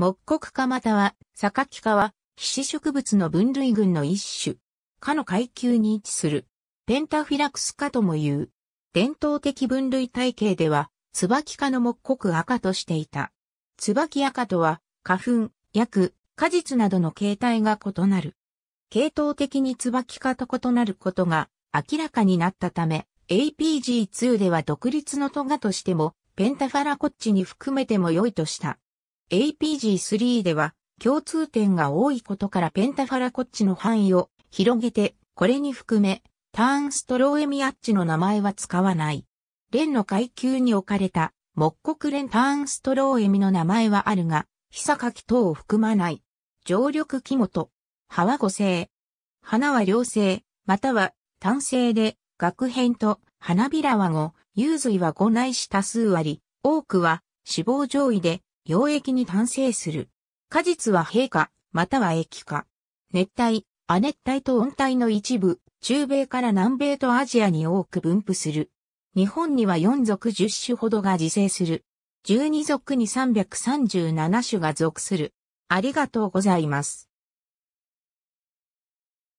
木国科または、榊科は、皮脂植物の分類群の一種。科の階級に位置する。ペンタフィラクス科とも言う。伝統的分類体系では、椿科の木国赤としていた。椿赤とは、花粉、薬、果実などの形態が異なる。系統的に椿科と異なることが明らかになったため、APG2 では独立のトガとしても、ペンタファラコッチに含めても良いとした。APG3 では共通点が多いことからペンタファラコッチの範囲を広げて、これに含め、ターンストローエミアッチの名前は使わない。連の階級に置かれた、木国連ターンストローエミの名前はあるが、かき等を含まない。常緑木元。葉は五星。花は両星、または単星で、学編と花びらは五、幽髄は五内いし多数あり、多くは死亡上位で、溶液に単生する。果実は陛下、または液化。熱帯、亜熱帯と温帯の一部、中米から南米とアジアに多く分布する。日本には4属10種ほどが自生する。12属に337種が属する。ありがとうございます。